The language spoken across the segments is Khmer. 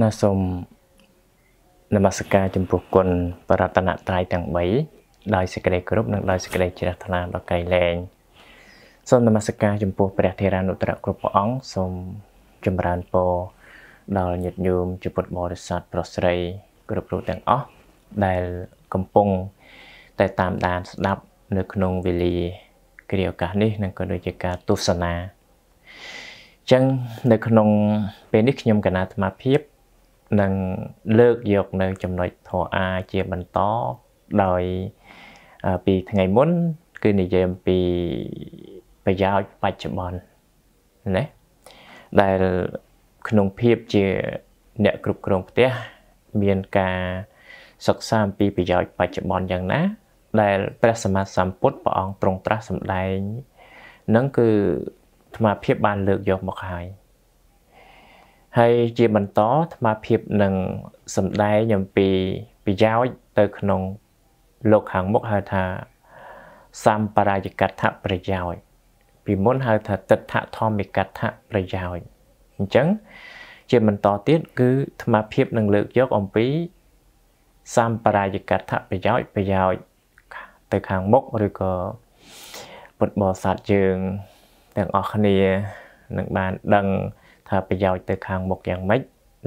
ណាសូមនមស្ការ ចំពោះគុណបរតនត្រ័យទាំង3ដោយសេចក្តីគោរពនិងដោយសេចក្តីជ្រះថ្លាដល់កៃលែងសូមនមស្ការចំពោះព្រះធេរានុត្រៈគ្រប់ព្រះអង្គសូមចម្រើនពរដល់ញាតិញោមជាពុទ្ធបរិស័ទប្រុសស្រី គ្រប់រូបទាំងអស់ដែលកំពុង តែតាមដានស្ដាប់នៅក្នុងវេលាគ្រាឱកាសនេះនិងក៏ដូចជាការទស្សនាអញ្ចឹងនៅក្នុង ពេលនេះខ្ញុំកណាអាត្មាភាពនឹងលើកយកនៅចំណុចធរអាជាបន្ត ដោយពីថ្ងៃមុន គឺនិយាយអំពីប្រយោជន៍បច្ចុប្បន្នណាដែលក្នុងភាពជាអ្នកគ្រប់គ្រងផ្ទះមានការសិក្សាអំពីប្រយោជន៍បច្ចុប្បន្នយ៉ាងណាដែលព្រះសម្មាសម្ពុទ្ធព្រះអង្គទ្រង់ត្រាស់សម្ដែងនឹងគឺអាត្មាភាពបាន លើកយកមកហើយហើយជាបន្តអាត្មាភាពនឹងសម្ដែងអំពីប្រយោជន៍ទៅក្នុង លោកខាងមុខហៅថាសម្បរាយកថាប្រយោជន៍ពីមុនហៅថាទិដ្ឋធម្មិកថាប្រយោជន៍អញ្ចឹងជាបន្តទៀតគឺអាត្មាភាពនឹងលើកយកអំពីសម្បរាយកថាប្រយោជន៍ប្រយោជន៍ទៅខាងមុខឬក៏ពុទ្ធបរិស័ទយើងទាំងអស់គ្នានឹងបានដឹងប្រយោជន៍ទៅខាងមុខយ៉ាងម៉េច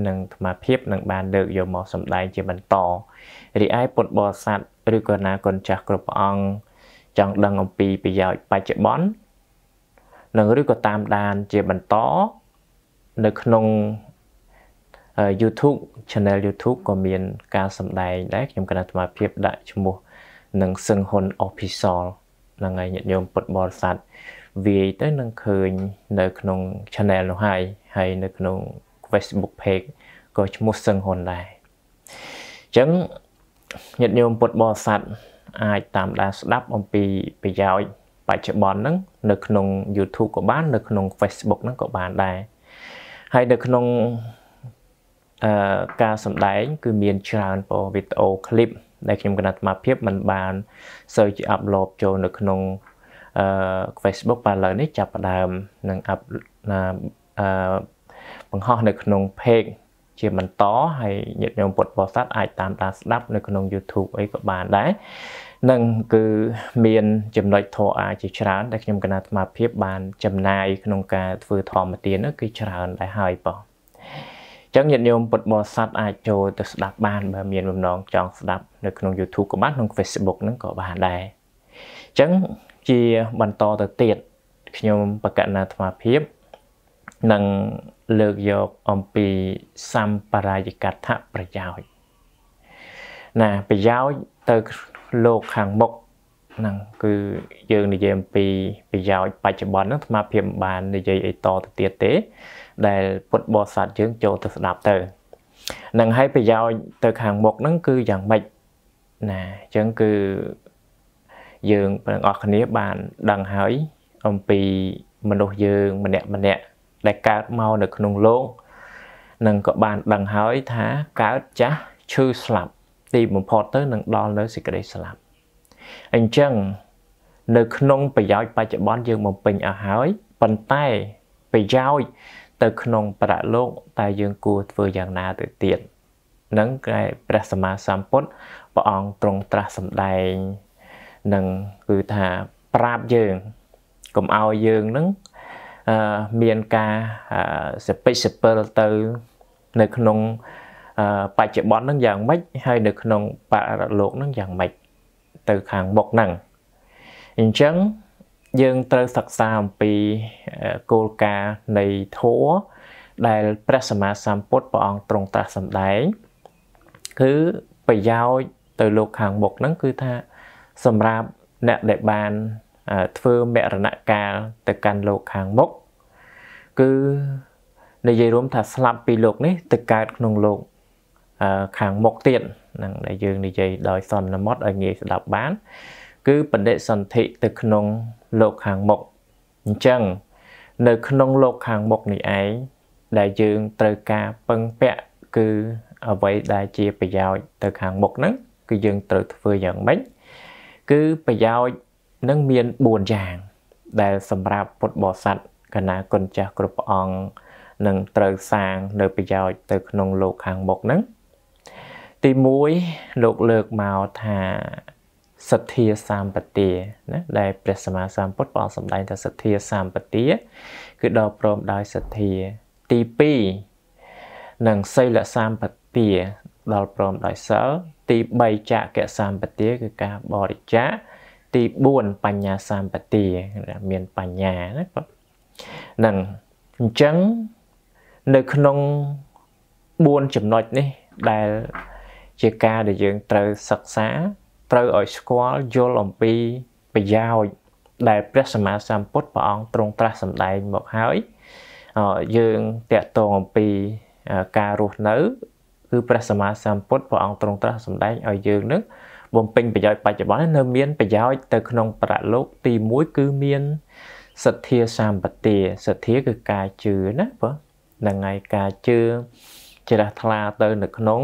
និងអាត្មាភាពនឹងបានលើកយកមកសម្ដែងជាបន្តរីឯពុទ្ធបរិស័ទឬក៏ណាគុណចាស់គ្រប់ព្រះអង្គចង់ដឹងអំពីប្រយោជន៍បច្ចុប្បន្ននឹងឬក៏តាមដានជាបន្តនៅក្នុង YouTube channel YouTube ក៏មាន ការសម្ដែងដែរខ្ញុំគណៈអាត្មាភាពដាក់ឈ្មោះនឹងសឹងហ៊ុន Official ហ្នឹងហើយញាតិញោមពុទ្ធបរិស័ទវាយទៅនឹងឃើញនៅក្នុង channel នោះហើយហើយនៅ ក្នុង Facebook page ក៏ឈ្មោះសឹងហ៊ុនដែរអញ្ចឹងញាតិញោមពុទ្ធបរិស័ទអាចតាមដានស្ដាប់ អំពីប្រយោជន៍បច្ចុប្បន្នហ្នឹង នៅក្នុង YouTube ក៏បាននៅ ក្នុង Facebook ហ្នឹងក៏បានដែរហើយនៅក្នុងអឺការសម្ដែងគឺមានច្រើនពវីដេអូឃ្លីបដែលខ្ញុំគណៈអាត្មាភាពមិនបានសូវជាអាប់ឡូតចូលនៅក្នុងអឺ Facebook បាទឥឡូវនេះចាប់ផ្ដើមនឹងអាប់អឺបង្ហោះនៅ ក្នុង page ជាបន្តហើយញាតិញោមពុទ្ធបរិស័ទអាចតាមដានស្ដាប់នៅក្នុង YouTube អីក៏បានដែរនឹងគឺមានចំណុចធរអាចជាច្រើនដែលខ្ញុំគណៈអាត្មាភាពបាន ចំណាយក្នុងការធ្វើធម្មទាននោះគឺច្រើនដែរហើយបោះអញ្ចឹងញាតិញោមពុទ្ធបរិស័ទអាចចូលទៅស្ដាប់បានបើមានបំណងចង់ស្ដាប់នៅក្នុង YouTube ក៏បានក្នុង Facebook ហ្នឹងក៏បានដែរអញ្ចឹងជាបន្តទៅទៀតខ្ញុំបកណាថ្មភាពនឹងលើកយកអំពីសម្បរាយកថាប្រយោជន៍ណាប្រយោជន៍ទៅលោកខាងមុខហ្នឹងគឺយើងនិយាយអំពីប្រយោជន៍បច្ចុប្បន្នហ្នឹងអាភិមបាននិយាយអីតទៅទៀតទេ ដែលពុទ្ធបរិស័ទយើងចូលទៅស្ដាប់ទៅនឹងហើយប្រយោជន៍ទៅខាងមុខហ្នឹងគឺយ៉ាងម៉េចណាអញ្ចឹងគឺយើងបងប្អូនគ្នាបានដឹងហើយអំពីមនុស្សយើងម្នាក់ម្នាក់ដែលកើតមកនៅក្នុងលោកនឹងក៏បានដឹងហើយថាកើតចាស់ឈឺស្លាប់ទីបំផុតទៅនឹងដល់នៅសេចក្តីស្លាប់អញ្ចឹងនៅក្នុងប្រយោជន៍បច្ចុប្បន្នយើងបំពេញអស់ហើយប៉ុន្តែប្រយោជន៍ទៅក្នុងប្រាក់លោក តែយើងគួរធ្វើយ៉ាងណាទៅទៀតនឹងព្រះសម្មាសម្ពុទ្ធព្រះអង្គទ្រង់ត្រាស់សម្ដែងនឹងគឺថាប្រាប់យើងកុំឲ្យយើងនឹងមានការសិពិសិពិលទៅនៅក្នុងបច្ចុប្បន្នហ្នឹងយ៉ាងម៉េចហើយនៅក្នុងបរិលោកហ្នឹងយ៉ាងម៉េចទៅខាងមុខហ្នឹងអញ្ចឹងយើងត្រូវសិក្សាអំពីគោលការណ៍នៃធម៌ដែលព្រះសម្មាសម្ពុទ្ធព្រះអង្គទ្រង់ត្រាស់សម្ដែងគឺប្រយោជន៍ទៅលោកខាងមុខហ្នឹងគឺថាសម្រាប់អ្នកដែលបានធ្វើមរណកាលទៅកាន់លោកខាងមុខគឺនិយាយរួមថាស្លាប់ពីលោកនេះទៅកើតក្នុងលោកខាងមុខទៀតនឹងដែលយើងនិយាយដោយសន្និមត់ឲ្យងាយស្ដាប់បាន គឺបណ្ឌិតសន្ធិទៅក្នុងលោកខាងមុខអញ្ចឹង នៅក្នុងលោកខាងមុខនេះឯងដែលយើងត្រូវការពឹងពាក់គឺអ្វីដែលជាប្រយោជន៍ទៅខាងមុខហ្នឹងគឺយើងត្រូវធ្វើយ៉ាងម៉េចគឺប្រយោជន៍នឹងមាន4យ៉ាង ដែលសម្រាប់ពុទ្ធបរិស័ទកណាគុណចាស់គ្រប់ព្រះអង្គនឹងត្រូវសាង នៅប្រយោជន៍ទៅ ក្នុងលោកខាងមុខហ្នឹងទី1លោកលើកមកថាសទ្ធាសម្បទាណាដែលព្រះសម្មាសម្ពុទ្ធព្រះអង្គសម្ដែងថាសទ្ធាសម្បទាគឺដល់ព្រមដោយសទ្ធាទី2និងសីលសម្បទាដល់ព្រមដោយសិលទី3ចក្កសម្បទាគឺការបរិច្ចាគទី4បញ្ញាសម្បទាមានបញ្ញាណាបាទនឹងអញ្ចឹងនៅក្នុង4ចំណុចនេះ ដែលជាការដែលយើងត្រូវសិក្សាត្រូវឲ្យស្គាល់យល់អំពីប្រយោជន៍ដែលព្រះសម្មាសម្ពុទ្ធព្រះអង្គទ្រង់ត្រាស់សម្ដែងមកហើយ យើងតាក់ទងអំពីការរស់នៅគឺព្រះសម្មាសម្ពុទ្ធព្រះអង្គទ្រង់ត្រាស់សម្ដែងឲ្យយើងនឹងបំពេញប្រយោជន៍បច្ចុប្បន្ននៅ មានប្រយោជន៍ទៅក្នុងប្រលោកទី1គឺមានសទ្ធាសម្បទាសទ្ធាគឺការជឿណាបងហ្នឹងហើយការជឿជ្រះថ្លាទៅនៅក្នុង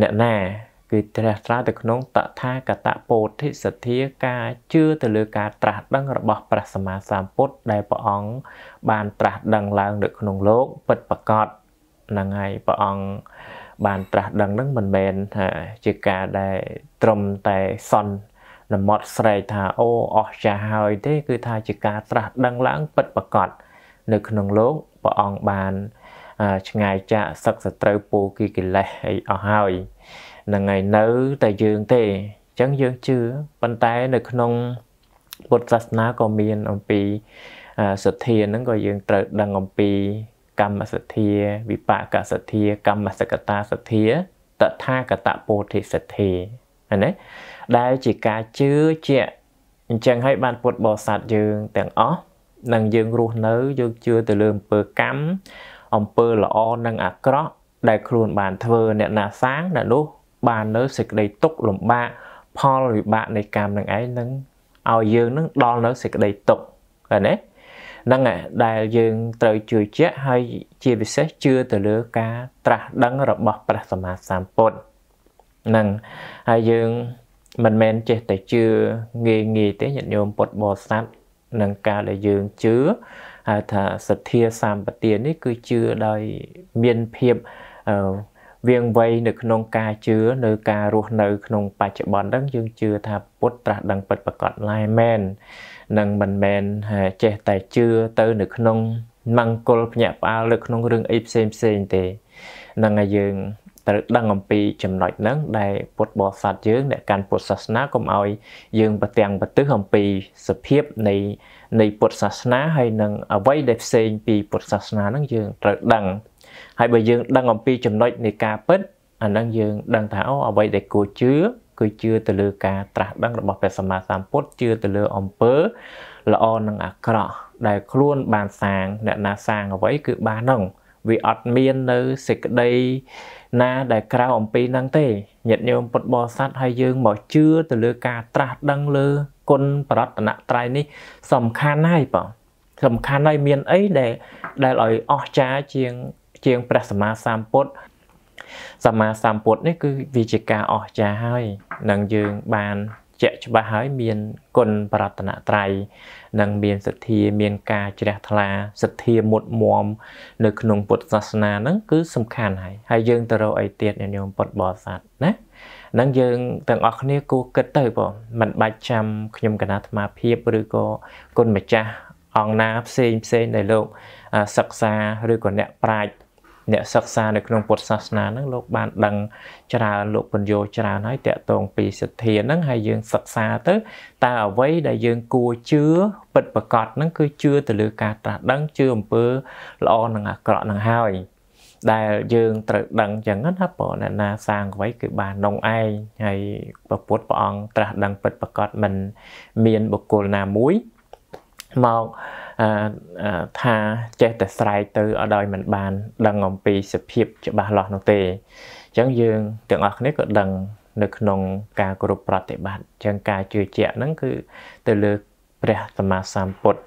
អ្នកណា គឺត្រាស់ត្រាទៅក្នុងតថាគតពោធិសទ្ធាការជឿទៅលើការត្រាស់ដឹងរបស់ព្រះសម្មាសម្ពុទ្ធដែលព្រះអង្គបានត្រាស់ដឹងឡើង នៅក្នុងលោកពិតប្រាកដហ្នឹងហើយព្រះអង្គបានត្រាស់ ដឹងនឹងមិនមែនថាជាការដែលត្រឹមតែសន់នមត់ស្រែកថាអូអស់ចាស់ហើយទេ គឺថាជាការត្រាស់ដឹងឡើងពិតប្រកបនៅក្នុងលោកព្រះអង្គបាន ឆ្ងាយចាកសឹកសត្រូវពូគីកិលេសអីអស់ហើយនឹងឯនៅតែយើងទេអញ្ចឹងយើងជឿប៉ុន្តែ នៅក្នុង ពុទ្ធសាសនាក៏មានអំពីសទ្ធានឹងក៏យើងត្រូវដឹងអំពីកម្មសទ្ធាវិបកសទ្ធាកម្មសកតាសទ្ធាតថាគតពោធិសទ្ធាណាដែលជាការជឿជាក់អញ្ចឹងហើយបានពុទ្ធបរិស័ទយើងទាំងអស់នឹងយើងរស់នៅយើងជឿទៅលើអំពើកម្មអំពើល្អនិងអាក្រក់ ដែលខ្លួនបានធ្វើអ្នកណាសាងអ្នកនោះបាននៅសេចក្តីទុក្ខលំបាកផលវិបាកនៃកម្មនឹងឯងនឹងឲ្យយើងនឹងដល់នៅសេចក្តីទុក្ខឃើញទេហ្នឹងដែលយើងត្រូវជឿជាក់ហើយជាពិសេសជឿទៅលើការត្រាស់ដឹងរបស់ព្រះសម្មាសម្ពុទ្ធហ្នឹងហើយយើងមិនមែនចេះតែជឿងាយងាយទេញាតិញោមពុទ្ធបរិស័ទនឹងការដែលយើងជឿហៅថាសទ្ធាសម្បទានេះគឺជឿដោយមានភាពវៀងវៃនៅក្នុងការជឿនៅការរស់នៅក្នុងបច្ចុប្បន្នហ្នឹងយើងជឿថាពុទ្ធត្រាស់ដឹងពិតប្រាកដឡើយមែននឹងមិនមែនចេះតែជឿទៅ នៅក្នុងមង្គលភ្ញាក់ផ្អើលនៅក្នុងរឿងអីផ្សេងផ្សេងទេនឹងឲ្យយើងត្រូវដឹងអំពីចំណុចហ្នឹង ដែលពុទ្ធបរិស័ទយើងអ្នកកាន់ពុទ្ធសាសនាកុំឲ្យយើងប្រទាំង ប្រទិសអំពីសភាពនៃ នៃពុទ្ធសាសនាហើយនឹងអ្វីដែលផ្សេងពីពុទ្ធសាសនាហ្នឹងយើងត្រូវដឹងហើយបើយើង ដឹងអំពីចំណុចនៃការពិតអាហ្នឹងយើងដឹងថាអូអ្វីដែលគួរជឿគឺជឿទៅលើការត្រាស់ដឹងរបស់ព្រះសម្មាសម្ពុទ្ធជឿទៅលើអំពើល្អនិងអាក្រក់ដែលខ្លួន បានសាងអ្នកណាសាងអ្វីគឺបាននឹងវាអត់មាននៅសេចក្តីណា ដែលក្រៅអំពីនឹងទេញាតិញោមពុទ្ធបរិស័ទឲ្យយើងមកជឿទៅលើការត្រាស់ដឹងលើគុណប្រតនត្រ័យនេះ សំខាន់ហើយបងសំខាន់ហើយមានអីដែល ដែលឲ្យអស្ចារ្យជាង ជាងព្រះសម្មាសម្ពុទ្ធសម្មាសម្ពុទ្ធនេះគឺវាជាការអស្ចារ្យហើយនឹងយើងបានជាក់ច្បាស់ហើយមានគុណបរតនត្រ័យនិងមានសទ្ធាមានការជ្រះថ្លាសទ្ធាមុតមមនៅក្នុងពុទ្ធសាសនាហ្នឹងគឺសំខាន់ហើយហើយយើងទៅរកអីទៀតញោមពុទ្ធបរិស័ទណានឹងយើងទាំងអស់គ្នាគួរគិតទៅបងមិនបាច់ចាំខ្ញុំកណាអាត្មាភាពឬក៏គុណម្ចាស់អង្គណាផ្សេងផ្សេងដែលលោក សិក្សាឬក៏អ្នកប្រាជ្ញអ្នកសិក្សានៅក្នុងពុទ្ធសាសនាហ្នឹងលោកបានដឹងច្រើនលោកបញ្យលច្រើនហើយតកតងពីសទ្ធាហ្នឹងហើយយើងសិក្សាទៅតើអ្វីដែលយើងគួរជឿពិតប្រាកដហ្នឹងគឺជឿទៅលើការត្រាស់ដឹងជឿអំពើល្អនិងអាក្រក់ហ្នឹងហើយដែលយើងត្រូវដឹងចឹងណាបងអ្នកណាសាងអ្វីគឺបាននងឯងហើយព្រះពុទ្ធព្រះអង្គត្រាស់ដឹងពិតប្រាកដមិនមានបុគ្គលណាមួយមកថាចេះតែស្រែកទៅឲ្យដោយមិនបានដឹងអំពីសភាព ច្បាស់លាស់នោះទេអញ្ចឹងយើងទាំងអស់គ្នាក៏ដឹងនៅក្នុងការគោរពប្រតិបត្តិអញ្ចឹងការជឿជាក់ហ្នឹងគឺទៅលើព្រះសម្មាសម្ពុទ្ធ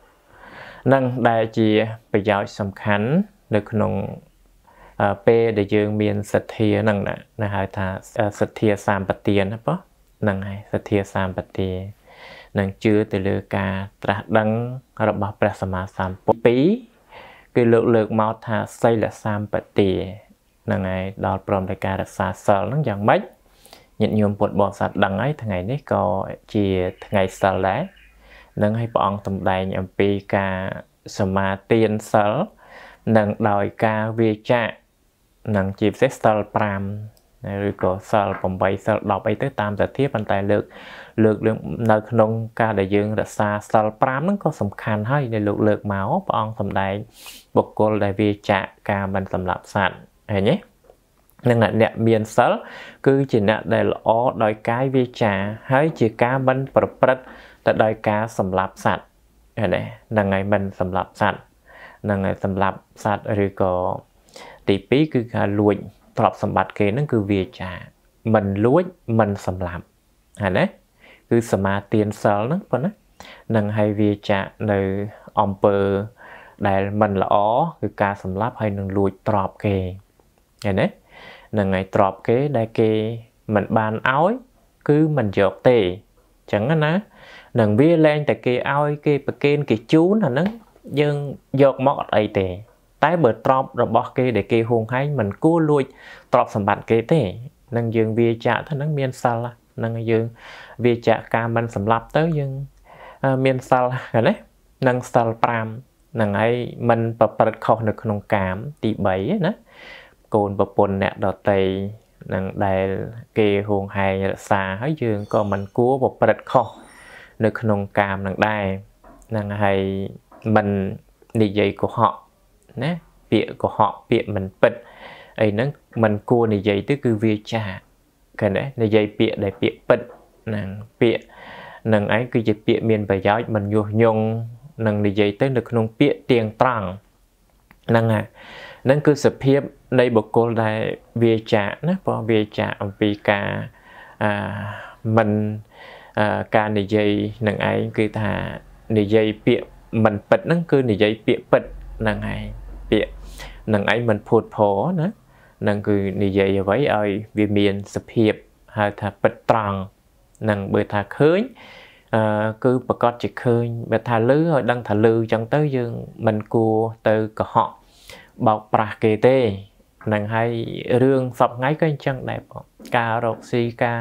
នឹងដែលជាប្រយោជន៍សំខាន់នៅក្នុងពេលដែលយើងមានសទ្ធាហ្នឹងណាហៅថាសទ្ធាសម្បទាណាប៉ហ្នឹងហើយសទ្ធាសម្បទានិងជឿទៅលើការត្រាស់ដឹងរបស់ព្រះសម្មាសម្ពុទ្ធទី2គឺលើកលើកមកថាសីលសម្បទាហ្នឹងហើយដល់ព្រមតែការរក្សាសិលហ្នឹងយ៉ាងម៉េចញាតិញោមពុទ្ធបរិស័ទដឹងហើយថ្ងៃនេះក៏ជាថ្ងៃសិលដែរនឹងឲ្យព្រះអង្គសម្ដែងអំពីការសមាទានសិលនិងដោយការវាចានឹងជាពិសេសសិល5ឬក៏សិល8សិល10អីទៅតាមសទ្ធាប៉ុន្តែលើកលើករឿងនៅ ក្នុងការដែលយើងរក្សាសិល5ហ្នឹងក៏សំខាន់ហើយដែលលោកលើកមកព្រះអង្គសម្ដែងបុគ្គលដែលវាចាក់ការមិនសម្លាប់សត្វឃើញទេនឹងអ្នកមានសិលគឺជាអ្នកដែលល្អដោយកាយវាចា ហើយ ជាការមិនប្រព្រឹត្តទៅដោយការសម្លាប់សត្វហ្នឹងហើយមិនសម្លាប់សត្វហ្នឹងហើយសម្លាប់សត្វឬក៏ទី2គឺការលួចទ្រព្យសម្បត្តិគេហ្នឹងគឺវាចាមិនលួចមិនសម្លាប់ហ្នឹងណាគឺសមាទានសិលហ្នឹងប៉ុណ្ណានឹងឲ្យវាចានៅអំពើ ដែលមិនល្អគឺការសម្លាប់ហើយនឹងលួចទ្រព្យគេឃើញទេនឹងឲ្យទ្រព្យគេដែលគេមិនបានឲ្យ គឺមិនយកទេអញ្ចឹងណានឹងវាលែងតែគេឲ្យ គេប្រគេន គេជូនអាហ្នឹងយើងយកមកអត់អីទេតែបើទ្រពរបស់គេដែលគេហួងហែងមិនគួរលួចទ្រពសម្បត្តិគេទេនឹងយើងវាចាក់ទៅនឹងមានសិលនឹងយើងវាចាក់ការមិនសម្លាប់ទៅយើងមានសិលណានឹងសិល5នឹងហើយមិនប្រព្រឹត្តខុសនៅក្នុងកាមទី3ណាកូនប្រពន្ធអ្នកដតីនឹងដែលគេហួងហែងរក្សាហើយយើងក៏មិនគួរប្រព្រឹត្តខុសនៅក្នុងកាមនឹងដែរនឹងហើយមិននិយាយកុហកណាពាក្យកុហកពាក្យមិនពិតអីហ្នឹងมันគួរនិយាយទៅគឺវាចាឃើញទេនិយាយពាក្យដែលពាក្យពិតហ្នឹងពាក្យនឹងឯងគឺជាពាក្យមានប្រយោជន៍មិនញុះញង់នឹងនិយាយទៅ នៅក្នុងពាក្យទៀងត្រង់ហ្នឹងហ្នឹងគឺសភាពនៃបុគ្គលដែលវាចាណាព្រោះវាចាអំពីការអាមិនការនិយាយនឹងឯងគឺថានិយាយពាក្យមិនពិតហ្នឹង គឺនិយាយពាក្យពិតហ្នឹងឯងពាក្យនឹងឯងមិនភូតភរណានឹងគឺនិយាយអ្វីឲ្យវាមានសភាពហៅថាពិតត្រង់នឹងបើថាឃើញអឺគឺប្រកាសជាឃើញបើថាលឺឲ្យដឹងថាលឺចឹងទៅយើងមិនគួរទៅកុហកបោកប្រាស់គេទេនឹងហើយរឿងសពថ្ងៃក៏អញ្ចឹងដែរបងការរកស៊ីការ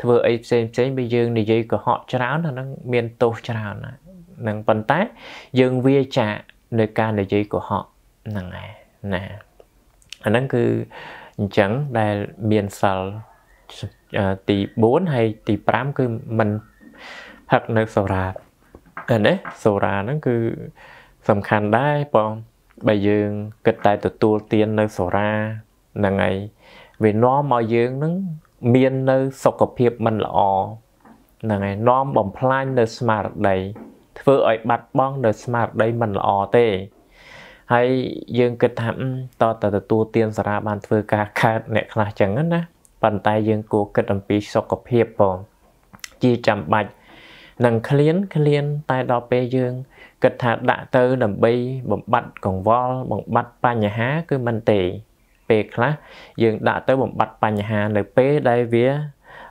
ធ្វើអីផ្សេងផ្សេងបើយើងនិយាយកុហកច្រើនអាហ្នឹងមានទោសច្រើនណានឹងប៉ុន្តែយើងវាចានៅការនិយាយកុហកហ្នឹងហើយណាអាហ្នឹងគឺអញ្ចឹងដែលមានសិលទី4ហើយទី5គឺមិនផឹកនៅសូរ៉ាអានេះសូរ៉ាហ្នឹងគឺសំខាន់ដែរបងបើយើងគិតតែទទួលទាននៅសូរ៉ាហ្នឹងហើយវានាំមកយើងហ្នឹង មាននៅសុខភាពមិនល្អហ្នឹងហើយនាំបំផ្លាញនៅស្មារតីធ្វើឲ្យបាត់បង់នៅស្មារតីមិនល្អទេហើយយើងគិតថាតើតើទទួលទានសារ៉ាបានធ្វើការកើតអ្នកខ្លះចឹងណាប៉ុន្តែយើងគួរគិតអំពីសុខភាពផងជាចាំបាច់នឹងឃ្លានឃ្លានតែដល់ពេលយើងគិតថាដាក់ទៅ ដើម្បីបំបត្តិកង្វល់បំបត្តិបញ្ហា គឺមិនទេពេលខ្លះយើងដាក់ទៅបំបត្តិបញ្ហានៅពេលដែលវា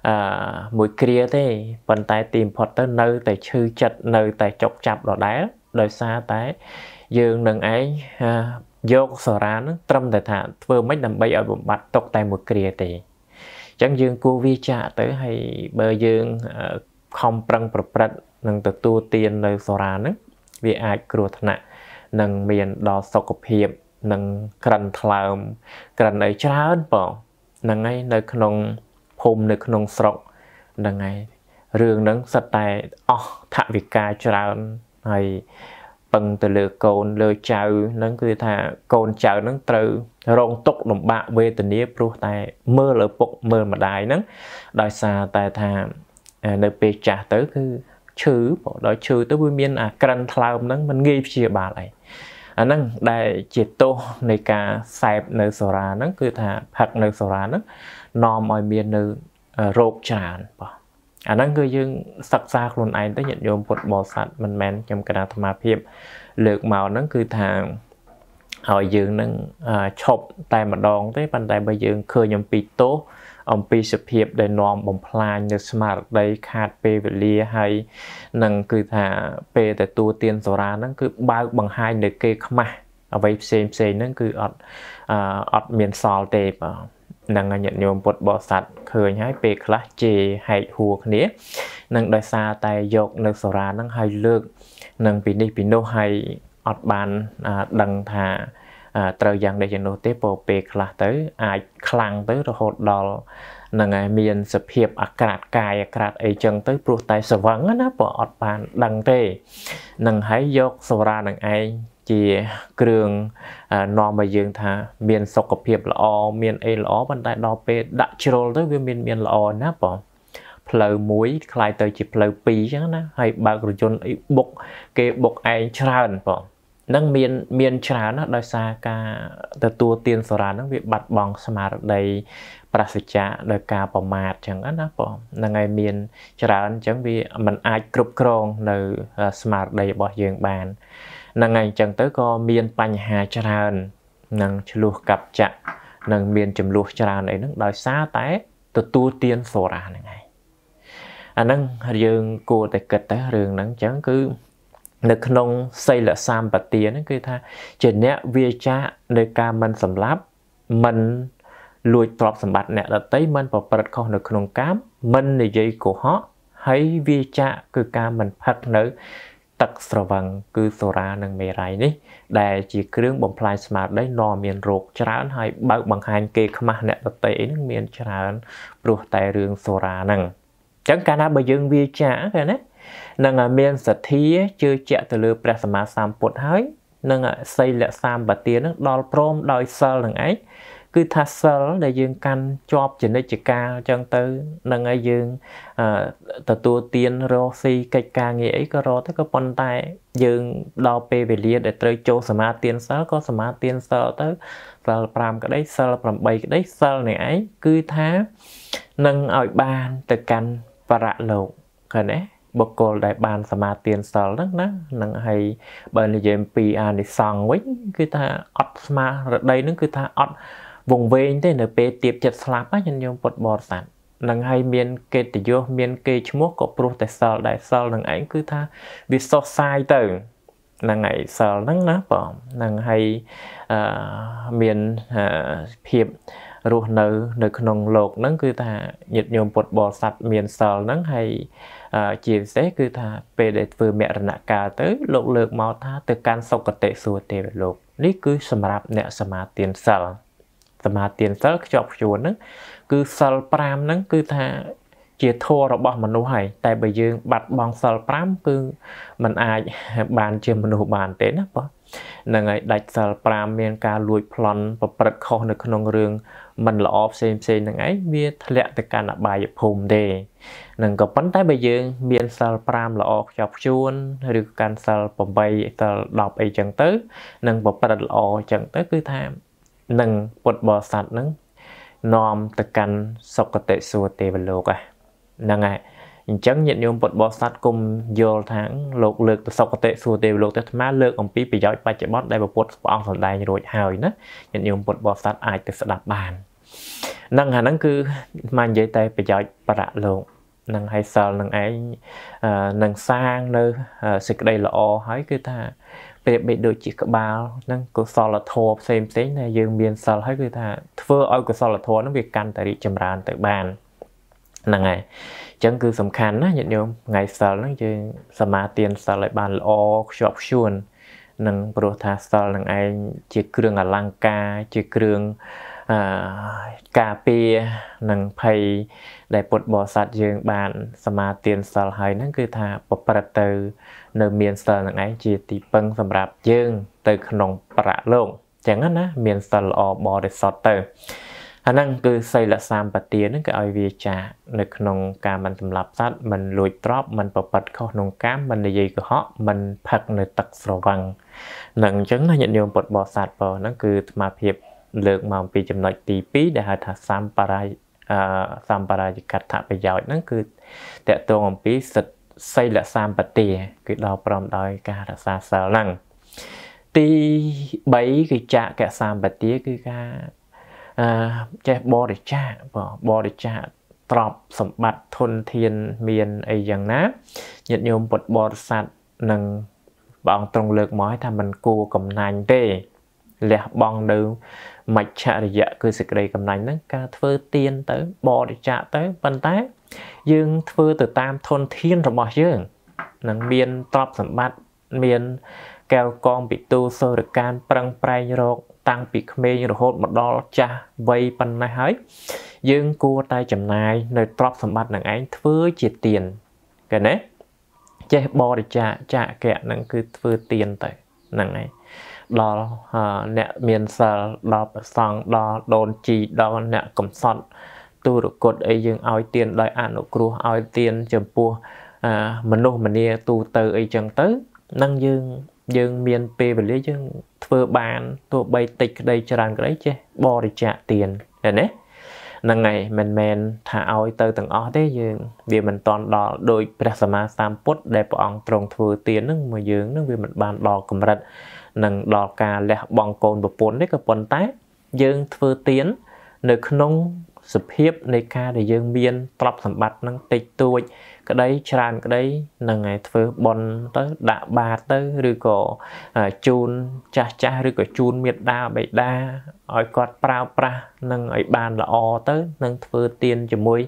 អឺមួយគ្រាទេប៉ុន្តែទីបំផុតទៅនៅតែឈឺចិត្តនៅតែចុកចាប់ដដែលដោយសារតែយើងនឹងឯងយកសូរ៉ានឹងត្រឹមតែថាធ្វើមិនដើម្បីឲ្យបំបត្តិຕົកតែមួយគ្រាទេអញ្ចឹងយើងគួរវាចាក់ទៅហើយបើយើងខំប្រឹងប្រព្រឹត្តនឹងទទួលទាននៅសូរ៉ានឹងវាអាចគ្រោះថ្នាក់នឹងមានដល់សុខភាពនឹងក្រិនថ្លើម ក្រិនអីច្រើនបងហ្នឹងហើយនៅក្នុងភូមិនៅក្នុងស្រុកហ្នឹងហើយរឿងហ្នឹងសិតតែអស់ថវិកាច្រើនហើយពឹងទៅលើកូនលើចៅហ្នឹងគឺថាកូនចៅហ្នឹងត្រូវរងទុក្ខលំបាកវេទនាព្រោះតែមើលឪពុកមើលម្ដាយហ្នឹង ដោយសារតែថានៅពេលចាស់ទៅ គឺឈឺបងដល់ឈឺទៅវាមានអាក្រិនថ្លើមហ្នឹងมันងាយព្យាបាលអីអាហ្នឹងដែលជាទោសនៃការសែបនៅសូរាហ្នឹង គឺថាផឹកនៅសូរាហ្នឹងនាំឲ្យមាននៅរោគច្រើនបងអាហ្នឹងគឺយើងសិក្សាខ្លួនឯងទៅញាតិញោមពុទ្ធបរិស័ទមិនមែនខ្ញុំកណាអាត្មាភាពលើកមកហ្នឹងគឺថាឲ្យយើងនឹងឈប់តែម្ដងទេប៉ុន្តែបើយើងឃើញអំពីទោសអំពីសភាពដែលនាំបំផ្លាញនៅស្មារតីខាតពេលវេលាហើយនឹងគឺថាពេលតែតួទៀនសូរាហ្នឹងគឺបើកបង្ហាញនៅគេខ្មាស់អ្វីផ្សេងផ្សេងហ្នឹងគឺអត់អត់មានសល់ទេបាទនឹងញាតិញោមពុទ្ធបរិស័ទឃើញហើយពេលខ្លះជេរហែកហួរគ្នានឹងដោយសារតែយកនៅសូរានឹងហើយលើកនឹងពីនេះពីនោះហើយអត់បានដឹងថា ត្រូវយ៉ាងដូចយ៉ាងនោះទេព្រោះពេលខ្លះទៅអាចខ្លាំងទៅរហូតដល់នឹងឯមានសភាពអាក្រាតកាយអាក្រាតអីចឹងទៅព្រោះតែស្វឹងណាព្រោះអត់បានដឹងទេនឹងហើយយកសូរានឹងឯងជាគ្រឿងនាំឲ្យយើងថា មាន សុខភាពល្អមានអីល្អប៉ុន្តែដល់ពេលដាក់ជ្រុលទៅវាមានមានល្អណាបងផ្លូវមួយคล้ายទៅជាផ្លូវពីរអញ្ចឹងណា ហើយបើករយន្តអីបុក គេបុកឯងច្រើនបងនឹងមាន មានច្រើនណាដោយសារការទទួលទានសូរ៉ានឹងវាបាត់បង់ស្មារតីប្រសិជ្ជៈដោយការប្រមាថចឹងណាបងហ្នឹងហើយមានច្រើនអញ្ចឹងវាមិនអាចគ្រប់គ្រងនៅស្មារតីរបស់យើងបានហ្នឹងហើយអញ្ចឹងទៅក៏មានបញ្ហាច្រើននឹងឆ្លោះកັບចាក់នឹងមានចំនួនច្រើនអីហ្នឹងដោយសារតែទទួលទានសូរ៉ាហ្នឹងឯងអាហ្នឹងយើងគួរតែគិតតែរឿងហ្នឹងអញ្ចឹងគឺ នៅក្នុងសីលសម្បទាហ្នឹងគឺថាជាអ្នកវាចានៅការមិនសម្លាប់មិនលួចទ្រព្យសម្បត្តិអ្នកដទៃមិនប្រព្រឹត្តខុសនៅក្នុងកាមមិននិយាយកុហកហើយវាចាគឺការមិនផឹកនៅទឹកស្រវឹងគឺសូរ៉ានិងមេរ៉ៃនេះដែលជាគ្រឿងបំផ្លាញស្មារតីនាំមានរោគច្រើនហើយបើកបង្ហាញគេខ្មាស់អ្នកតន្ត្រីអីហ្នឹងមានច្រើនព្រោះតែរឿងសូរ៉ាហ្នឹងអញ្ចឹងកាលណាបើយើងវាចាគេណានឹងមានសទ្ធាជឿជាក់ទៅលើព្រះសម្មាសម្ពុទ្ធហើយនឹងសីលៈសម្បទានឹងដល់ព្រមដោយសិលនឹងឯងគឺថាសិលដែលយើងកាន់ជាប់ចនិច្ចកាលអញ្ចឹងទៅនឹងឲ្យយើងទទួលទានរកស៊ីកិច្ចការងារអីក៏រកទៅក៏ប៉ុន្តែ យើងដល់ពេលវេលាដែលត្រូវចូលសមាទានសិលក៏សមាទានសិលទៅសិល5ក្តីសិល8ក្តីសិលនេះឯងគឺថានឹងឲ្យបានទៅកាន់បរៈលោកឃើញទេបុគ្គលដែលបាន សមាទានសិលហ្នឹងណានឹងឲ្យបើនិយាយពីអានិសង្ឃវិញគឺថាអត់ស្មារតីហ្នឹងគឺថាអត់វង្វេងទេនៅពេលទៀបចិត្តស្លាប់ណាញោមពុតបរិស័ទនឹងហើយមានកិត្តិយសមានគេឈ្មោះក៏ព្រោះតែសិលដែរសិលនឹងឯងគឺថាវាសុសសាយទៅហ្នឹងហើយសិលហ្នឹងណាបងហ្នឹងហើយអឺមានភាពរស់នៅនៅក្នុងលោកហ្នឹងគឺថាញាតិញោមពុទ្ធបរិស័ទមានសិលហ្នឹងហើយជាពិសេសគឺថាពេលដែលធ្វើមរណកាលទៅលោកលើកមកថាទៅកាន់សុគតិសួគ៌ទេវលោកនេះគឺសម្រាប់អ្នកសមាទានសិលសមាទានសិលខ្ជាប់ខ្ជួនហ្នឹងគឺសិល5ហ្នឹងគឺថា ជាធម៌របស់មនុស្សហើយតែបើយើង បាត់បង់សិល5គឺมันអាចបានជាមនុស្សបាន ទេណាបងហ្នឹងហើយដាច់សិល5មានការលួចប្លន់ប្រព្រឹត្តខុសនៅក្នុងរឿងមិនល្អផ្សេងផ្សេងហ្នឹងឯងវាធ្លាក់ទៅកាន់អបាយភូមិទេហ្នឹងក៏ប៉ុន្តែបើយើង មានសិល5ល្អខ្ជាប់ខ្ជួនឬកាន់សិល8សិល10អីចឹងទៅនិងប្រព្រឹត្តល្អចឹងទៅ គឺថានិងពុទ្ធបរិស័ទនឹងនាំទៅកាន់សុគតិសួគ៌ទេវលោកហ្នឹងហើយអញ្ចឹងញាតិញោមពុទ្ធបរិស័ទគុំយល់ថាលោកលើកទៅសុគតិសួគ៌ទេវលោកទៅអាត្មាលើកអំពីប្រយោជន៍បច្ចុប្បន្នដែលពុទ្ធព្រះអង្គសម្ដែងរួចហើយណាញាតិញោមពុទ្ធបរិស័ទអាចទៅស្ដាប់បានហ្នឹងអាហ្នឹងគឺអាត្មានិយាយតែប្រយោជន៍ប្រាក់លោកនឹងហើយសិលនឹងឯងនឹងសាងនៅសេចក្តីល្អហើយគឺថាប្រៀបបីដូចជាក្បាលហ្នឹងកុសលធម៌ផ្សេងផ្សេងដែលយើងមានសិលហើយគឺថាធ្វើឲ្យកុសលធម៌ហ្នឹងវាកាន់តែរីកចម្រើនទៅបានហ្នឹងហើយអញ្ចឹងគឺសំខាន់ណាញាតិញោមថ្ងៃសិលហ្នឹងយើងសមាទានសិលឲ្យបានល្អខ្ជាប់ខ្ជួននឹងព្រោះថាសិលនឹងឯងជាគ្រឿងអលង្ការជាគ្រឿងអឺការពារនិងភ័យដែលពុទ្ធបរិស័ទយើងបាន សមាទានសិលហើយហ្នឹងគឺថាប្រព្រឹត្តទៅនៅមានសិលហ្នឹងឯងជាទីពឹងសម្រាប់យើង ទៅ ក្នុងប្រាក់លោកចឹងណាមានសិលល្អបរិសុទ្ធទៅអាហ្នឹងគឺសីលសម្បទាហ្នឹងគឺឲ្យវាចា នៅក្នុងការមិនសម្លាប់សត្វមិនលួចទ្រព្យមិនប្រព្រឹត្តខុសក្នុងកាមមិននិយាយកុហកមិនផឹកនៅទឹកស្រវឹងនឹងអញ្ចឹងណាញាតិញោមពុទ្ធបរិស័ទបងហ្នឹងគឺអាត្មាភាពលើកមកពីចំណុចទី2ដែលហៅថាសម្បរាយសម្បរាយកថាប្រយោជន៍ហ្នឹងគឺតកតងអំពីសិទ្ធិសីលសម្បទាគឺដល់ប្រមដោយការរក្សាសិលហ្នឹងទី3គឺចក្កសម្បទាគឺការអឺចេះបរិច្ចាគបងបរិច្ចាគទ្រព្យសម្បត្តិធនធានមានអីយ៉ាងណាញាតិញោមពុទ្ធបរិស័ទនឹងព្រះអង្គទ្រង់លើកមកឲ្យថាมันគួរកំណាញ់ទេលះបង់នៅមច្ឆរិយៈគឺសេចក្តីកំណាញ់ហ្នឹងការធ្វើទៀនទៅ បរិច្ចាគទៅប៉ុន្តែយើងធ្វើទៅតាមធនធានរបស់យើងនឹងមានទ្រព្យសម្បត្តិមានកែវកងពិទូសូរកានប្រឹងប្រែងរកតាំងពីក្មេងរហូតមកដល់ចាស់វ័យប៉ុណ្ណេះហើយ យើងគួរតែចំណាយនៅទ្រព្យសម្បត្តិនឹងឯងធ្វើជាទៀនឃើញទេចេះបរិច្ចាគចាកៈនឹងគឺធ្វើទៀនទៅហ្នឹងឯងដល់អ្នកមានសិលដល់ប្រសង់ដល់ដូនជីដល់អ្នកកំសត់ទូរគុតអីយើងឲ្យទានដោយអនុគ្រោះឲ្យទានចំពោះមនុស្សម្នាទូទៅអីចឹងទៅនឹងយើងយើងមានពេលវេលាយើងធ្វើបានទោះបីតិចក្តីច្រើនក្តីចេះបរិច្ចាគទានឃើញទេហ្នឹងហើយមិនមែនថាឲ្យទៅទាំងអស់ទេយើងវាមិនតន់ដល់ដោយព្រះសម្មាសម្ពុទ្ធដែលព្រះអង្គទ្រង់ធ្វើទានហ្នឹងមកយើងហ្នឹងវាមិនបានដល់កម្រិតនឹងដល់ការលះបង់កូនប្រពន្ធទេក៏ប៉ុន្តែ យើងធ្វើទាននៅក្នុងសភាពនៃការដែលយើងមានទ្រព្យសម្បត្តិនឹងតិចតួច ក្តីច្រើនក្តីនឹងឯធ្វើបន់ទៅដាក់បាតទៅឬក៏ជូនចាស់ចាស់ឬក៏ជូនមេត្តាបិតាឲ្យគាត់ប្រើប្រាស់នឹងឲ្យបានល្អទៅនឹងធ្វើទានជាមួយ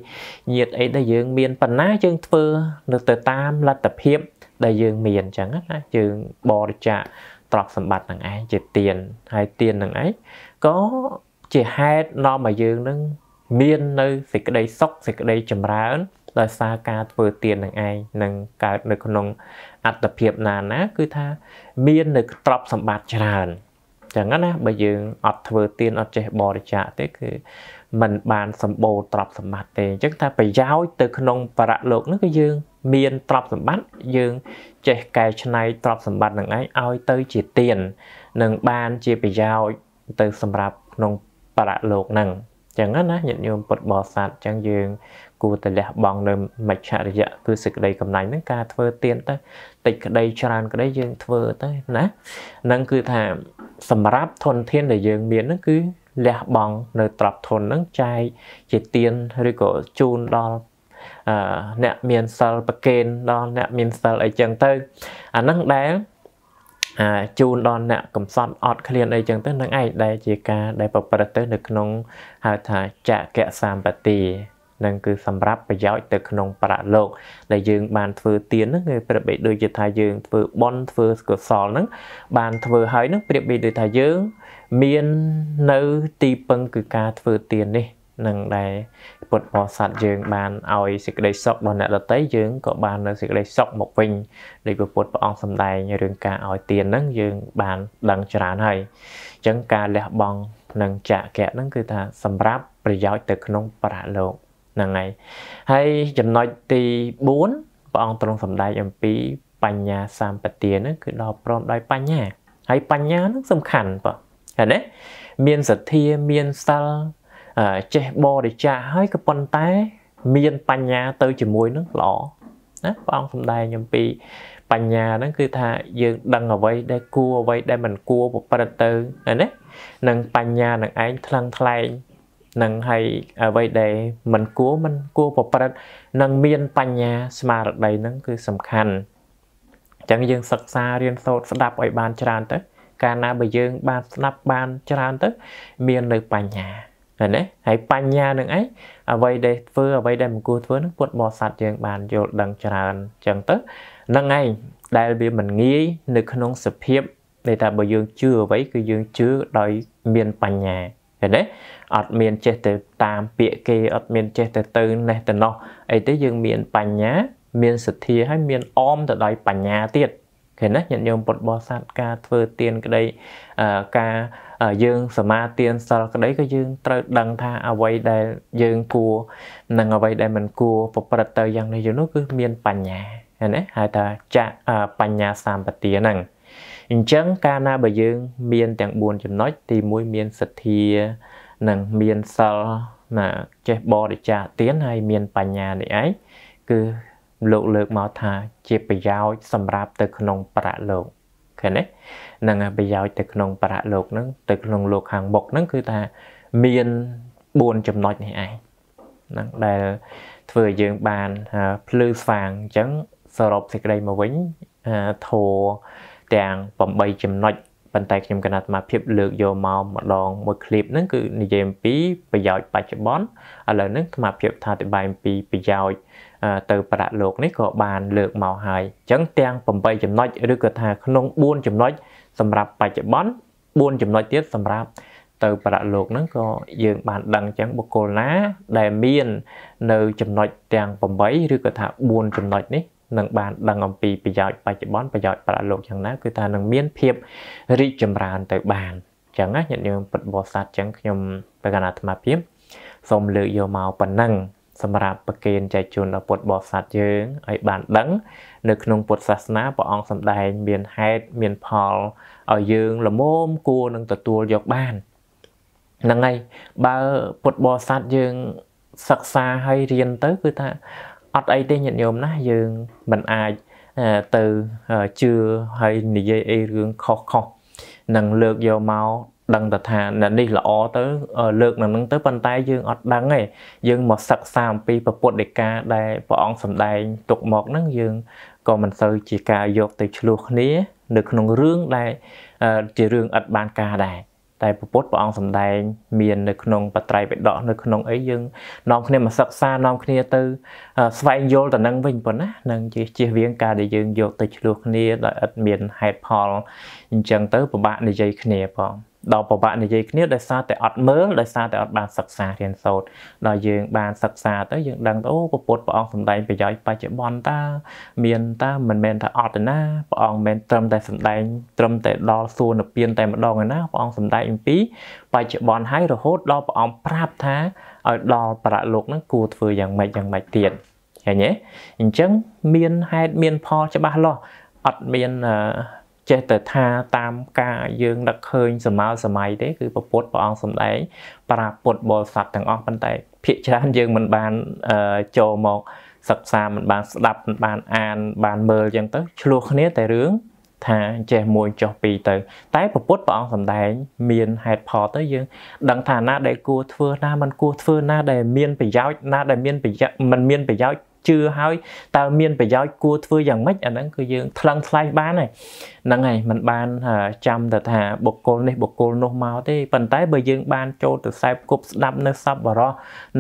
ញាតអីដែលយើងមានប៉ុណ្ណាយើងធ្វើ នៅទៅតាមលទ្ធភាពដែលយើងមានអញ្ចឹងណាយើងបរិច្ចាគទ្រព្យសម្បត្តិនឹងឯងជាទៀនហើយទៀននឹងឯងក៏ជាហេតុនាំឲ្យយើងនឹងមាននៅសេចក្តីសុខសេចក្តីចម្រើនដោយសារការធ្វើទាននឹងឯងនឹងកើតនៅក្នុងអត្តភាពណាណាគឺថាមាននៅទ្រព្យសម្បត្តិច្រើនចឹងណាបើយើងអត់ធ្វើទានអត់ចេះបរិច្ចាគទេគឺมันបានសម្បូរទ្រព្យសម្បត្តិទេអញ្ចឹងថាប្រយោជន៍ទៅក្នុងបរៈលោកនោះគឺយើងមានទ្រព្យសម្បត្តិយើង ចេះកែច្នៃទ្រព្យសម្បត្តិនឹងឯងឲ្យទៅជាទាននឹងបានជាប្រយោជន៍ទៅសម្រាប់ក្នុងបរៈលោកហ្នឹងចឹងណាញាតិញោមពុតបោសាទចឹងយើងគួរតែលះបង់នៅមច្ឆរិយៈគឺសេចក្តីកំណាញ់ហ្នឹងការធ្វើទៀនទៅតិចក្តីច្រើន ក្តីយើងធ្វើទៅណាហ្នឹងគឺថាសម្រាប់ធនធានដែលយើង មានហ្នឹងគឺលះបង់នៅត្រប់ធនហ្នឹងចែកជាទៀនឬក៏ជូនដល់អ្នកមានសិលប្រកេនដល់អ្នកមានសិលអីចឹងទៅ អាហ្នឹងដែលជូនដល់អ្នកកំសត់អត់ឃ្លានអីចឹងទៅនឹងឯងដែលជាការដែលប្រព្រឹត្តទៅនៅក្នុងហៅថាចក្យសម្បត្តិនឹងគឺ សម្រាប់ប្រយោជន៍ទៅក្នុងប្រាក់លោកដែលយើង បានធ្វើទានហ្នឹងគឺប្រៀបបីដូចជាថាយើងធ្វើបន់ធ្វើកុសលហ្នឹងបានធ្វើហើយហ្នឹងប្រៀបបីដូចថាយើងមាននៅទីពឹងគឺការធ្វើទាននេះនឹងដែលពុទ្ធបរិស័ទយើងបានឲ្យសេចក្តីសុខដល់អ្នកដទៃយើងក៏បាននៅសេចក្តីសុខមកវិញដោយព្រះពុទ្ធព្រះអង្គសម្ដែងរឿងការឲ្យទានហ្នឹងយើងបានដឹងច្រើនហើយអញ្ចឹងការលះបង់និងចាក់កៈហ្នឹងគឺថាសម្រាប់ប្រយោជន៍ទៅក្នុងប្រាក់លោកហ្នឹងហើយហើយចំណុចទី4ព្រះអង្គទ្រង់សម្ដែងអំពី បញ្ញាសម្បទាហ្នឹងគឺដល់ព្រមដោយបញ្ញាហើយបញ្ញាហ្នឹងសំខាន់បងឃើញទេមានសទ្ធាមានសិលចេះបរិច្ចាគហើយក៏ប៉ុន្តែ មានបញ្ញាទៅជាមួយនឹងល្អណាព្រះអង្គសំដែងអំពី បញ្ញាហ្នឹងគឺថាយើង ដឹងអ្វីដែលគួរអ្វីដែលមិនគួរប្រព្រឹត្តទៅណានឹងបញ្ញានឹងឯងថ្លឹងថ្លែងនឹងហើយអ្វីដែលមិនគួរមិន គួរប្រព្រឹត្តនឹងមាន បញ្ញាស្មារតីហ្នឹងគឺសំខាន់អញ្ចឹងយើងសិក្សារៀនសូត្រស្ដាប់ឲ្យបានច្រើនទៅកាលណាបើយើង បានស្ដាប់បានច្រើនទៅមាននៅបញ្ញាឃើញទេហើយបញ្ញានឹងឯងអ្វីដែលធ្វើអ្វីដែលមិនគួរធ្វើនឹងពុទ្ធបរិស័ទយើង បានយល់ដឹងច្រើនអញ្ចឹងទៅនឹងឯងដែលវាមិនងាយនៅក្នុងសភាពដែលថាបើយើងជឿអ្វីគឺយើងជឿដោយមានបញ្ញាឃើញទេអត់មានចេះទៅតាមពាក្យគេអត់មានចេះទៅទៅណេះទៅណោះអីទេយើងមានបញ្ញាមានសទ្ធាហើយមានអមទៅដោយបញ្ញាទៀតឃើញណាញាតិញោមពុទ្ធបរិស័ទការធ្វើទាន ក្តីការយើងសមាទានសិលក្តីក៏យើងត្រូវដឹងថាអ្វីដែលយើងគួរនិងអ្វីដែលមិនគួរប្រព្រឹត្តទៅយ៉ាងនេះយ៉ាងនោះគឺ មាន បញ្ញាណាហៅថាចាបញ្ញាសម្បទាហ្នឹងអញ្ចឹងកាលណាបើយើង មានទាំង4ចំណុចទី1មានសទ្ធានិងមានសិលណាចេះបរិច្ចាគទានហើយមានបញ្ញានេះឯងគឺលោកលើកមកថា ជាប្រយោជន៍សម្រាប់ទៅក្នុង ប្រាក់លោកឃើញទេនឹងប្រយោជន៍ទៅក្នុងប្រាក់លោកហ្នឹងទៅក្នុងលោកខាងមុខហ្នឹងគឺថាមាន4ចំណុចនេះឯងហ្នឹងដែលធ្វើឲ្យយើងបានភ្លឺស្វាងអញ្ចឹងសរុបសេចក្តីមកវិញធោទាំង8ចំណុចប៉ុន្តែខ្ញុំកណាត់អាភិបលើកយកមកម្ដងមួយឃ្លីបហ្នឹងគឺនិយាយអំពីប្រយោជន៍បច្ចុប្បន្នឥឡូវហ្នឹងអាភិបថាអធិប្បាយអំពីប្រយោជន៍ទៅប្រាក់លោកនេះក៏បានលើកមកហើយអញ្ចឹងទាំង8ចំណុចឬក៏ថាក្នុង4ចំណុចសម្រាប់បច្ចុប្បន្ន4ចំណុចទៀតសម្រាប់ទៅប្រាក់លោកហ្នឹងក៏យើងបានដឹងអញ្ចឹងបុគ្គលណាដែលមាន នៅចំណុចទាំង8ឬក៏ថា4ចំណុចនេះនឹងបានដឹងអំពីប្រយោជន៍បច្ចុប្បន្នប្រយោជន៍ប្រលោកយ៉ាងណាគឺថានឹងមានភាពរីកចម្រើនទៅបានអញ្ចឹងណាញាតិញោមពុទ្ធបរិស័ទអញ្ចឹងខ្ញុំប្រកាសអាត្មាភាពសូមលើកយកមកប៉ុណ្ណឹងសម្រាប់ប្រកេនចែកជូនដល់ពុទ្ធបរិស័ទយើងឲ្យបានដឹង នៅក្នុងពុទ្ធសាសនាព្រះអង្គសម្ដែងមានហេតុមានផលឲ្យយើងលមមគួរនឹងទទួលយកបានហ្នឹងហើយបើពុទ្ធបរិស័ទយើងសិក្សាឲ្យរៀនទៅគឺថាអត់អីទេញាតិញោមណាយើងមិនអាចទៅជឿហើយនិយាយអីរឿងខុសខុសនឹងលើកយកមកដឹងតែថានេះល្អទៅលើកនឹងនឹងទៅប៉ុន្តែយើងអត់ដឹងទេយើងមកសិក្សាអំពីពុទ្ធដីកាដែលព្រះអង្គសម្ដែងទុកមកហ្នឹងយើងក៏មិនសូវជាការយកទៅឆ្លោះគ្នា នៅក្នុងរឿងដែលជារឿងឥតបានការដែរតែពពុទ្ធព្រះអង្គសំដែងមាននៅក្នុងបត្រៃបិដកនៅក្នុងអីយើងនាំគ្នាមកសិក្សានាំគ្នាទៅស្វែងយល់ទៅនឹងវិញប៉ុណ្ណានឹងជាជៀសវាងការដែលយើងយកទៅឆ្លោះគ្នាដោយឥតមានហេតុផលអញ្ចឹងទៅពិបាកនិយាយគ្នាផង។ដល់ពិបាកនិយាយគ្នាដោយសារតែអត់មើលដោយសារតែអត់បានសិក្សារៀនសូត្រដល់យើងបានសិក្សាទៅយើងដឹងទៅអូពពុទ្ធព្រះអង្គសំដែងប្រយោជន៍បច្ចុប្បន្នតា មានតាមិនមែនថាអត់ទេណាព្រះអង្គមិនត្រឹមតែសំដែងត្រឹមតែដល់សួននិព្វានតែម្ដងឯណាព្រះអង្គសំដែងអំពីបច្ចុប្បន្នហើយរហូតដល់ព្រះអង្គប្រាប់ថាឲ្យដល់ប្រាក់លោកហ្នឹង គួរធ្វើយ៉ាងម៉េចយ៉ាងម៉េចទៀតឃើញទេអញ្ចឹងមានហេតុមានផលច្បាស់លាស់អត់មានចេះតែថាតាមការយើងដឹកឃើញសម័យសម័យទេគឺពុទ្ធព្រះអង្គសំដែងប្រាពុទ្ធបរិស័ទទាំងអស់ប៉ុន្តែភាកច្រើនយើងមិនបានចូលមកសិក្សាមិនបានស្ដាប់មិនបានអានបានមើលអញ្ចឹងទៅឆ្លោះគ្នាតែរឿងថាចេះមួយចោះពីរទៅតែពពុទ្ធព្រះអង្គសម្ដែងមានហេតុផលទៅយើងដឹងថាណាដែលគួរធ្វើណាមិនគួរធ្វើណាដែលមានប្រយោជន៍ណាដែលមានប្រយោជន៍មិនមានប្រយោជន៍ជឿហើយតើមានប្រយោជន៍គួរធ្វើយ៉ាងម៉េចអាហ្នឹងគឺយើងថ្លឹងថ្លែងបានហើយហ្នឹងហើយมันបានចាំតែថាបុគ្គលនេះបុគ្គលនោះមកទេប៉ុន្តែបើយើងបានចូលទៅខ្សែគប់ស្ដាប់នៅសពបរោះ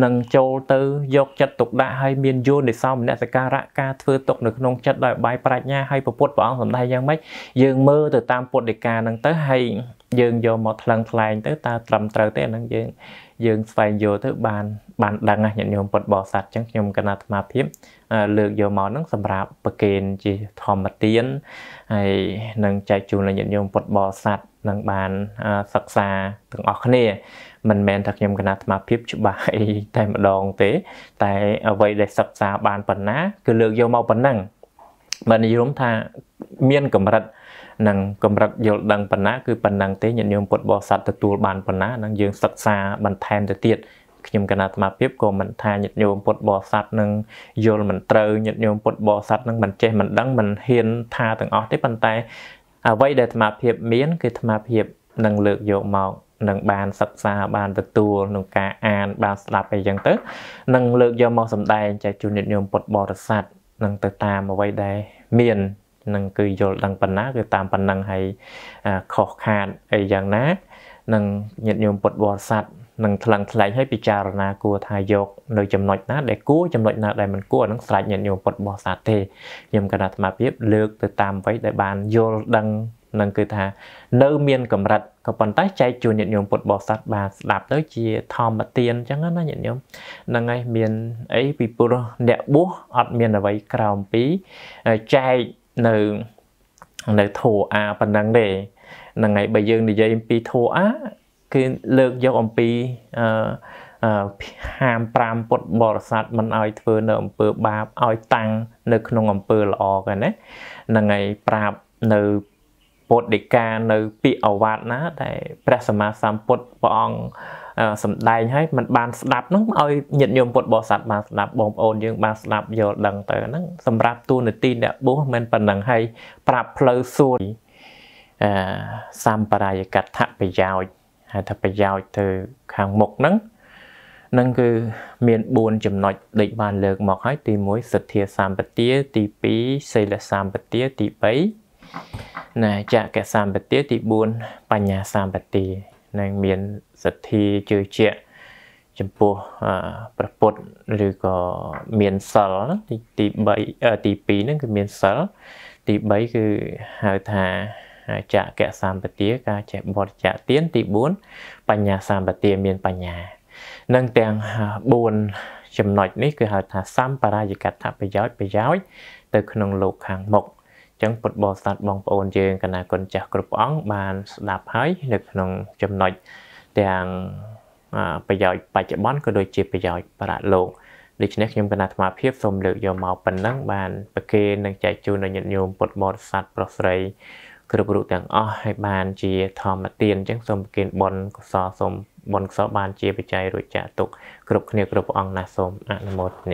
នឹងចូលទៅយកចិត្តទុកដាក់ឲ្យមានយោនិសោមនសិការៈការធ្វើទុកនៅក្នុងចិត្តដោយបាយប្រាជ្ញាឲ្យពពុទ្ធព្រះអង្គសម្ដែងយ៉ាងម៉េចយើងមើលទៅតាមពុទ្ធដីកាហ្នឹងទៅហើយយើងយកមកថ្លឹងថ្លែងទៅតើត្រឹមត្រូវទេអាហ្នឹងយើងយើងស្វែងយល់ទៅបានបានដឹងណាញាតិញោមពុទ្ធបរិស័ទអញ្ចឹងខ្ញុំកណាអាត្មាភាពលើកយកមកនឹងសម្រាប់ប្រកេនជាធម្មទានហើយនឹងចែកជូនដល់ញាតិញោមពុទ្ធបរិស័ទនឹងបានសិក្សាទាំងអស់គ្នាមិនមែនថាខ្ញុំគណៈអាត្មាភាពច្បាស់អីតែម្ដងទេ តែអ្វីដែលសិក្សាបានប៉ុណ្ណាគឺលើកយកមកប៉ុណ្ណឹងបាទនិយមថាមានកម្រិតអឺនិងកម្រិតយល់ដឹងប៉ុណ្ណាគឺប៉ុណ្ណឹងទេញាតិញោមពុទ្ធបរិស័ទទទួលបានប៉ុណ្ណានឹងយើងសិក្សាបន្ថែមទៅទៀតខ្ញុំកណាអាត្មាភាពក៏មិនថាញាតិញោមពុទ្ធបរិស័ទនឹងយល់មិនត្រូវញាតិញោមពុទ្ធបរិស័ទនឹងមិនចេះមិនដឹងមិនហ៊ាន ថាទាំងអស់ទេប៉ុន្តែអ្វីដែលអាត្មាភាពមានគឺអាត្មាភាពនឹងលើកយកមកនឹងបានសិក្សា បានទទួលក្នុងការអាន បានស្ដាប់អីចឹងទៅនឹងលើកយកមកសម្ដែងចែកជូនញាតិញោមពុទ្ធបរិស័ទនឹងទៅតាមអ្វីដែលមាននឹងគឺយល់ដឹងប៉ុណ្ណាគឺតាមប៉ុណ្ណឹងហើយខុសខាតអីយ៉ាងណានឹងញាតិញោមពុទ្ធបរិស័ទនឹងថ្លឹងថ្លែងឲ្យពិចារណា គួរថាយកនៅចំណុចណាដែលគួរចំណុចណាដែលមិនគួរនឹងស្រេចញាតិញោមពុទ្ធបរិស័ទទេខ្ញុំកណាអាត្មាភាពលើកទៅតាមអ្វីដែលបានយល់ដឹងនឹងគឺថានៅមានកម្រិតក៏ប៉ុន្តែចែកជូនញាតិញោមពុទ្ធបរិស័ទបានស្ដាប់ទៅជា ធម្មទានអញ្ចឹងណាញាតិញោមហ្នឹងហើយមានអីពីព្រោះអ្នកបួសអត់មានអ្វីក្រោមពីចែកនៅនៅធោអាប៉ុណ្ណឹងទេហ្នឹងហើយបើយើងនិយាយអំពីធោអា គឺលើកយកអំពីអឺហាម5ពុទ្ធបរិស័ទមិនឲ្យធ្វើនៅអំពើបាបឲ្យតាំង នៅក្នុងអំពើល្អកែណាហ្នឹងហើយប្រាប់នៅពុទ្ធដីកានៅពាក្យអវាទណាដែលព្រះសម្មាសម្ពុទ្ធព្រះអង្គសំដែងហើយมันបានស្ដាប់នឹងឲ្យញាតិញោមពុទ្ធបរិស័ទបានស្ដាប់បងប្អូនយើងបានស្ដាប់យល់ដឹងទៅហ្នឹងសម្រាប់ទូនាទីអ្នកបុស្សមិនប៉ុណ្ណឹងហើយប្រាប់ផ្លូវសួនអឺសម្បរាយកថាប្រយោជន៍ហៅថាប្រយោជន៍ទៅខាងមុខហ្នឹងនឹងគឺមាន4ចំណុចដូចបាន លើកមកហើយទី1សទ្ធាសម្បទាទី2សីលសម្បទាទី3ណាចក្កសម្បទាទី4បញ្ញាសម្បទានឹងមានសទ្ធាជឿជាក់ចំពោះព្រះពុទ្ធឬក៏មានសិលទី3ទី2ហ្នឹងគឺមានសិលទី3គឺហៅថាចក្កសម្បទាការចេះបរិច្ចាគទានទី4បញ្ញាសម្បទា មានបញ្ញានឹងទាំង4ចំណុចនេះគឺហៅថាសម្បរាយកថាប្រយោជន៍ប្រយោជន៍ទៅក្នុងលោកខាងមុខចឹងពុទ្ធបរិស័ទបងប្អូនយើង កណាគុណចាស់គ្រប់ព្រះអង្គបានស្ដាប់ហើយនៅក្នុងចំណុចទាំងប្រយោជន៍បច្ចុប្បន្នក៏ដូចជាប្រយោជន៍ប្រាក់លោកដូច្នេះខ្ញុំកណាអាត្មាភាពសូមលើកយកមកប៉ុណ្ណឹងបានប្រគេននឹងចែកជូនដល់ញាតិញោមពុទ្ធបរិស័ទប្រុសស្រីគ្រប់រូបទាំងអស់ឲ្យបានជា ធម្មទានអញ្ចឹងសូមប្រគេនបុណ្យកុសលសូមបុណ្យកុសលបានជាបច្ច័យរួចចាក់ទុកគ្រប់គ្នាគ្រប់ព្រះអង្គណាសូមអនុមោទនា